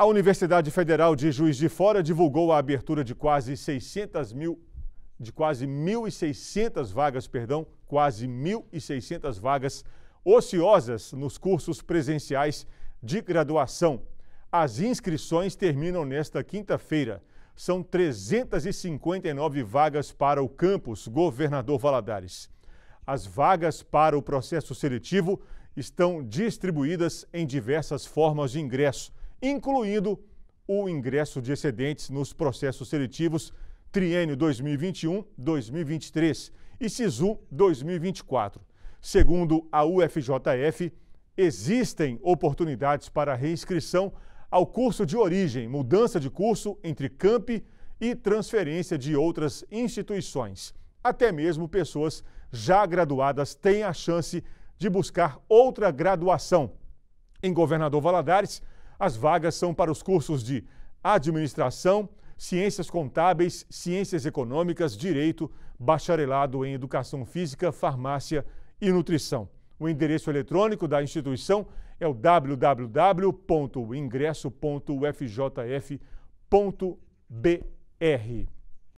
A Universidade Federal de Juiz de Fora divulgou a abertura de quase 600 mil, de quase 1.600 vagas, perdão, quase 1.600 vagas ociosas nos cursos presenciais de graduação. As inscrições terminam nesta quinta-feira. São 359 vagas para o campus Governador Valadares. As vagas para o processo seletivo estão distribuídas em diversas formas de ingresso incluindo o ingresso de excedentes nos processos seletivos triênio 2021-2023 e SISU 2024. Segundo a UFJF, existem oportunidades para reinscrição ao curso de origem, mudança de curso entre camp e transferência de outras instituições. Até mesmo pessoas já graduadas têm a chance de buscar outra graduação. Em Governador Valadares, as vagas são para os cursos de administração, ciências contábeis, ciências econômicas, direito, bacharelado em educação física, farmácia e nutrição. O endereço eletrônico da instituição é o www.ingresso.ufjf.br.